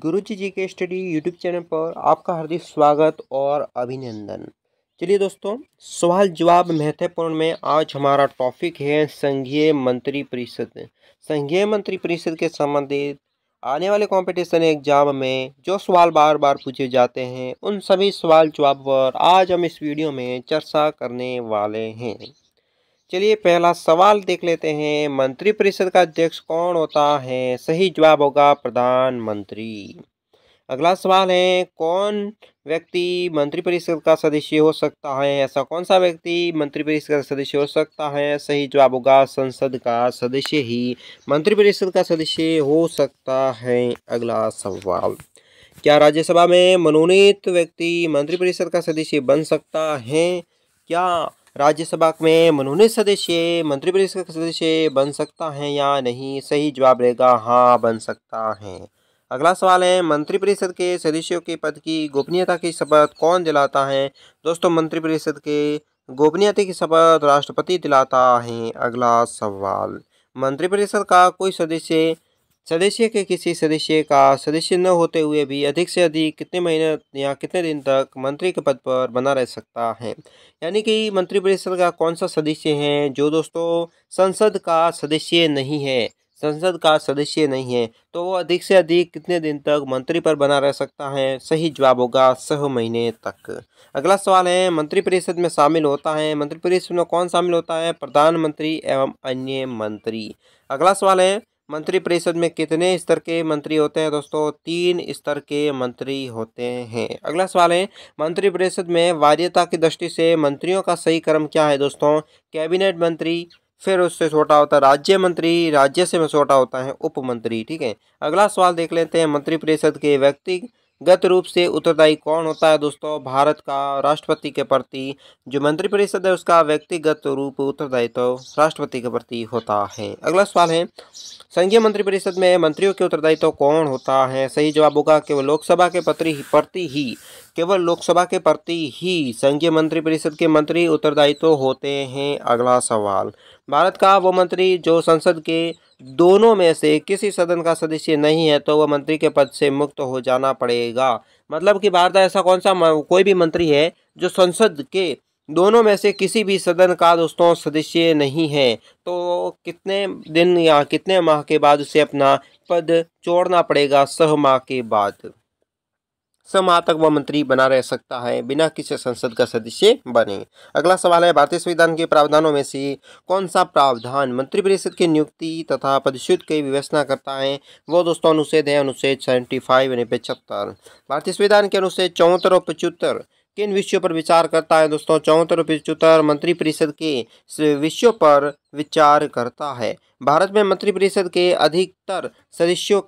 गुरुजी जी के study YouTube channel पर आपका हार्दिक स्वागत और अभिनंदन चलिए दोस्तों सवाल जवाब महत्वपूर्ण में आज हमारा टॉपिक है संघीय मंत्री परिषद संघीय मंत्री परिषद के संबंधित आने वाले कंपटीशन एग्जाम में जो सवाल बार बार पूछे जाते हैं उन सभी सवाल जवाब पर आज हम इस वीडियो में चर्चा करने वाले हैं चलिए पहला सवाल देख लेते हैं मंत्रिपरिषद का अध्यक्ष कौन होता है सही जवाब होगा प्रधानमंत्री अगला सवाल है कौन व्यक्ति मंत्रिपरिषद का सदस्य हो सकता है ऐसा कौन सा व्यक्ति मंत्रिपरिषद का सदस्य हो सकता है सही जवाब होगा संसद का सदस्य ही मंत्रिपरिषद का सदस्य हो सकता है अगला सवाल क्या राज्यसभा में मनोनीत व्यक्ति मंत्रिपरिषद का सदस्य बन सकता है क्या राज्यसभा में मनोनीत सदस्य मंत्रिपरिषद का सदस्य बन सकता है या नहीं सही जवाब रहेगा हाँ बन सकता है अगला सवाल है मंत्रिपरिषद के सदस्यों के पद की गोपनीयता की शपथ कौन दिलाता है दोस्तों मंत्रिपरिषद के गोपनीयता की शपथ राष्ट्रपति दिलाता है अगला सवाल मंत्रिपरिषद का कोई सदस्य सदस्य के किसी सदस्य का सदस्य न होते हुए भी अधिक से अधिक कितने महीने या कितने दिन तक मंत्री के पद पर बना रह सकता है यानी कि मंत्रिपरिषद का कौन सा सदस्य है जो दोस्तों संसद का सदस्य नहीं है संसद का सदस्य नहीं है तो वो अधिक से अधिक कितने दिन तक मंत्री पर बना रह सकता है सही जवाब होगा सौ महीने तक अगला सवाल है मंत्रिपरिषद में शामिल होता है मंत्रिपरिषद में कौन शामिल होता है प्रधानमंत्री एवं अन्य मंत्री अगला सवाल है मंत्रिपरिषद में कितने स्तर के मंत्री होते हैं दोस्तों तीन स्तर के मंत्री होते हैं अगला सवाल है मंत्रिपरिषद में वार्यता की दृष्टि से मंत्रियों का सही क्रम क्या है दोस्तों कैबिनेट मंत्री फिर उससे छोटा होता है राज्य मंत्री राज्य से छोटा होता है उप मंत्री ठीक है अगला सवाल देख लेते हैं मंत्रिपरिषद के व्यक्ति गत रूप से उत्तरदायी कौन होता है दोस्तों भारत का राष्ट्रपति के प्रति जो मंत्रिपरिषद है उसका व्यक्तिगत रूप उत्तरदायित्व तो राष्ट्रपति के प्रति होता है अगला सवाल है संघीय मंत्रिपरिषद में मंत्रियों के उत्तरदायित्व तो कौन होता है सही जवाब होगा केवल लोकसभा के प्रति प्रति ही केवल लोकसभा के प्रति ही संघीय मंत्रिपरिषद के मंत्री उत्तरदायित्व तो होते हैं अगला सवाल भारत का वो मंत्री जो संसद के दोनों में से किसी सदन का सदस्य नहीं है तो वह मंत्री के पद से मुक्त हो जाना पड़ेगा मतलब कि भारत ऐसा कौन सा कोई भी मंत्री है जो संसद के दोनों में से किसी भी सदन का दोस्तों सदस्य नहीं है तो कितने दिन या कितने माह के बाद उसे अपना पद छोड़ना पड़ेगा सह माह के बाद समातक व मंत्री बना रह सकता है बिना किसी संसद का सदस्य बने अगला सवाल है भारतीय संविधान के प्रावधानों में से कौन सा प्रावधान मंत्रिपरिषद की नियुक्ति तथा पदच्युत की व्यवस्था करता है वो दोस्तों अनुच्छेद है अनुच्छेद सेवेंटी फाइव यानी पचहत्तर भारतीय संविधान के अनुच्छेद चौहत्तर और पचहत्तर किन विषयों पर विचार करता है दोस्तों चौहत्तर और पचहत्तर मंत्रिपरिषद के विषयों पर विचार करता है भारत में मंत्रिपरिषद के अधिकतर सदस्यों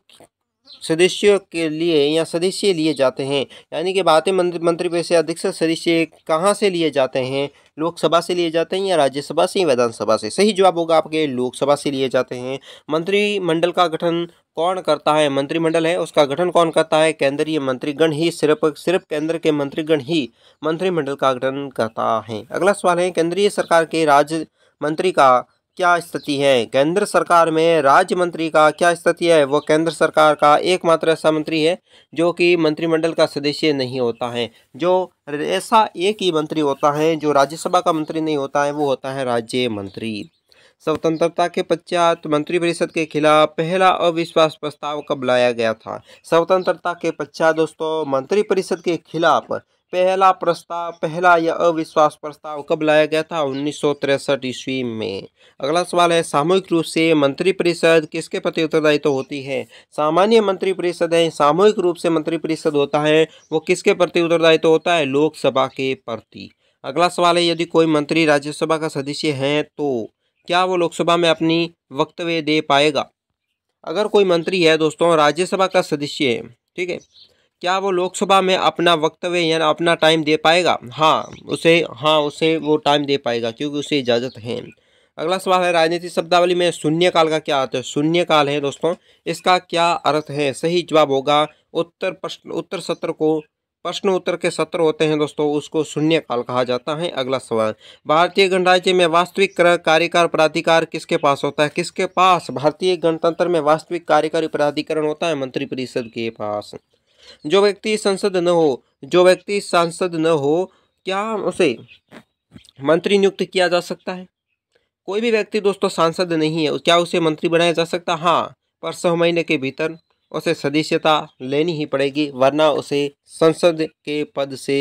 सदस्यों के लिए या सदस्य लिए जाते हैं यानी कि भारतीय मंत्री मंत्री से अधिक सदस्य कहाँ से लिए जाते हैं लोकसभा से लिए जाते हैं या राज्यसभा से या विधानसभा से सही जवाब होगा आपके लोकसभा से लिए जाते हैं मंत्रिमंडल का गठन कौन करता है मंत्रिमंडल है उसका गठन कौन करता है केंद्रीय मंत्रीगण ही सिर्फ सिर्फ केंद्र के मंत्रीगण ही मंत्रिमंडल का गठन करता है अगला सवाल है केंद्रीय सरकार के राज्य मंत्री का क्या स्थिति है केंद्र सरकार में राज्य मंत्री का क्या स्थिति है वो केंद्र सरकार का एकमात्र ऐसा मंत्री है जो कि मंत्रिमंडल का सदस्य नहीं होता है जो ऐसा एक ही मंत्री होता है जो राज्यसभा का मंत्री नहीं होता है वो होता है राज्य मंत्री स्वतंत्रता के पश्चात मंत्रिपरिषद के खिलाफ पहला अविश्वास प्रस्ताव कब लाया गया था स्वतंत्रता के पश्चात दोस्तों मंत्रिपरिषद के खिलाफ पहला प्रस्ताव पहला यह अविश्वास प्रस्ताव कब लाया गया था उन्नीस ईस्वी में अगला सवाल है सामूहिक रूप से मंत्रिपरिषद किसके प्रति उत्तरदायित्व तो होती है सामान्य मंत्रिपरिषद है सामूहिक रूप से मंत्रिपरिषद होता है वो किसके प्रति उत्तरदायित्व तो होता है लोकसभा के प्रति अगला सवाल है यदि कोई मंत्री राज्यसभा का सदस्य है तो क्या वो लोकसभा में अपनी वक्तव्य दे पाएगा अगर कोई मंत्री है दोस्तों राज्यसभा का सदस्य है ठीक है क्या वो लोकसभा में अपना वक्तव्य या अपना टाइम दे पाएगा हाँ उसे हाँ उसे वो टाइम दे पाएगा क्योंकि उसे इजाज़त है अगला सवाल है राजनीतिक शब्दावली में शून्यकाल का क्या अर्थ है शून्यकाल है दोस्तों इसका क्या अर्थ है सही जवाब होगा उत्तर प्रश्न उत्तर सत्र को प्रश्न उत्तर के सत्र होते हैं दोस्तों उसको शून्यकाल कहा जाता है अगला सवाल भारतीय गणराज्य में वास्तविक कार्यकार प्राधिकार किसके पास होता है किसके पास भारतीय गणतंत्र में वास्तविक कार्यकारी प्राधिकरण होता है मंत्रिपरिषद के पास जो व्यक्ति संसद न हो जो व्यक्ति सांसद न हो क्या उसे मंत्री नियुक्त किया जा सकता है कोई भी व्यक्ति दोस्तों सांसद नहीं है क्या उसे मंत्री बनाया जा सकता हाँ पर सौ महीने के भीतर उसे सदस्यता लेनी ही पड़ेगी वरना उसे संसद के पद से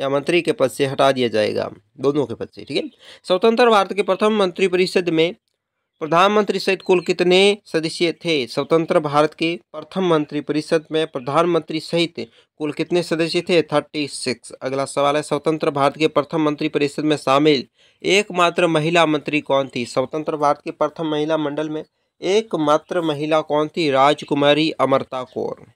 या मंत्री के पद से हटा दिया जाएगा दोनों के पद से ठीक है स्वतंत्र भारत के प्रथम मंत्रिपरिषद में प्रधानमंत्री सहित कुल कितने सदस्य थे स्वतंत्र भारत के प्रथम मंत्री परिषद में प्रधानमंत्री सहित कुल कितने सदस्य थे थर्टी सिक्स अगला सवाल है स्वतंत्र भारत के प्रथम मंत्री परिषद में शामिल एकमात्र महिला मंत्री कौन थी स्वतंत्र भारत के प्रथम महिला मंडल में एकमात्र महिला कौन थी राजकुमारी अमरता कौर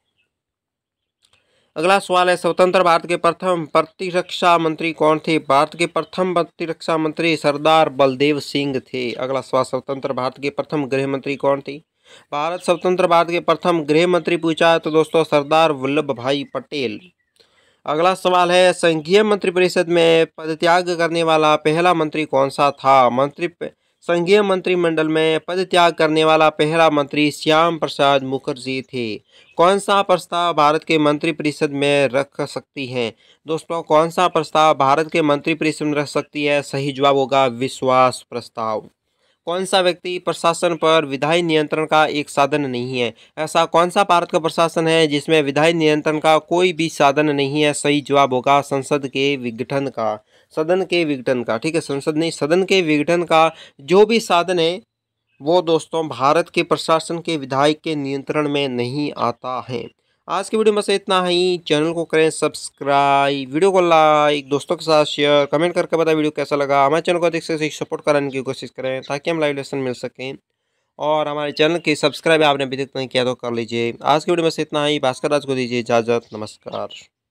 अगला सवाल है स्वतंत्र भारत के प्रथम प्रतिरक्षा मंत्री कौन थे भारत के प्रथम प्रतिरक्षा मंत्री सरदार बलदेव सिंह थे अगला सवाल स्वतंत्र भारत के प्रथम गृह मंत्री कौन थे भारत स्वतंत्र भारत के प्रथम गृह मंत्री पूछा है तो दोस्तों सरदार वल्लभ भाई पटेल अगला सवाल है संघीय मंत्रिपरिषद में पदत्याग करने वाला पहला मंत्री कौन सा था मंत्री प... संघीय मंत्रिमंडल में पद त्याग करने वाला पहला मंत्री श्याम प्रसाद मुखर्जी थे कौन सा प्रस्ताव भारत के मंत्रिपरिषद में रख सकती है दोस्तों कौन सा प्रस्ताव भारत के मंत्रिपरिषद में रख सकती है सही जवाब होगा विश्वास प्रस्ताव कौन सा व्यक्ति प्रशासन पर विधायी नियंत्रण का एक साधन नहीं है ऐसा कौन सा भारत का प्रशासन है जिसमें विधायी नियंत्रण का कोई भी साधन नहीं है सही जवाब होगा संसद के विघटन का सदन के विघटन का ठीक है संसद नहीं सदन के विघटन का जो भी साधन है वो दोस्तों भारत के प्रशासन के विधायक के नियंत्रण में नहीं आता है आज की वीडियो में से इतना ही चैनल को करें सब्सक्राइब वीडियो को लाइक दोस्तों के साथ शेयर कमेंट करके बताएं वीडियो कैसा लगा हमारे चैनल को अधिक से अधिक सपोर्ट कराने की कोशिश करें ताकि हम लाइव लेसन मिल सकें और हमारे चैनल की सब्सक्राइब आपने अभी तक नहीं किया तो कर लीजिए आज की वीडियो में से इतना ही भास्कर राज को दीजिए इजाज़त नमस्कार